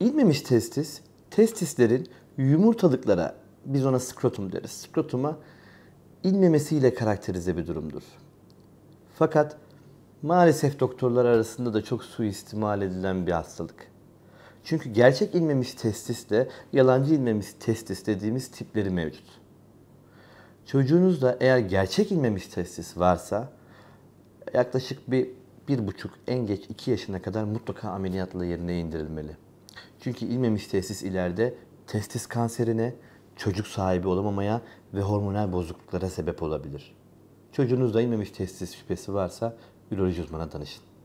İlmemiş testis, testislerin yumurtalıklara, biz ona skrotum deriz, skrotuma ilmemesiyle karakterize bir durumdur. Fakat maalesef doktorlar arasında da çok suistimal edilen bir hastalık. Çünkü gerçek ilmemiş testisle yalancı ilmemiş testis dediğimiz tipleri mevcut. Çocuğunuzda eğer gerçek ilmemiş testis varsa yaklaşık bir, bir buçuk en geç iki yaşına kadar mutlaka ameliyatla yerine indirilmeli. Çünkü ilmemiş tesis ileride testis kanserine, çocuk sahibi olamamaya ve hormonal bozukluklara sebep olabilir. Çocuğunuzda ilmemiş testis şüphesi varsa üroloji uzmana danışın.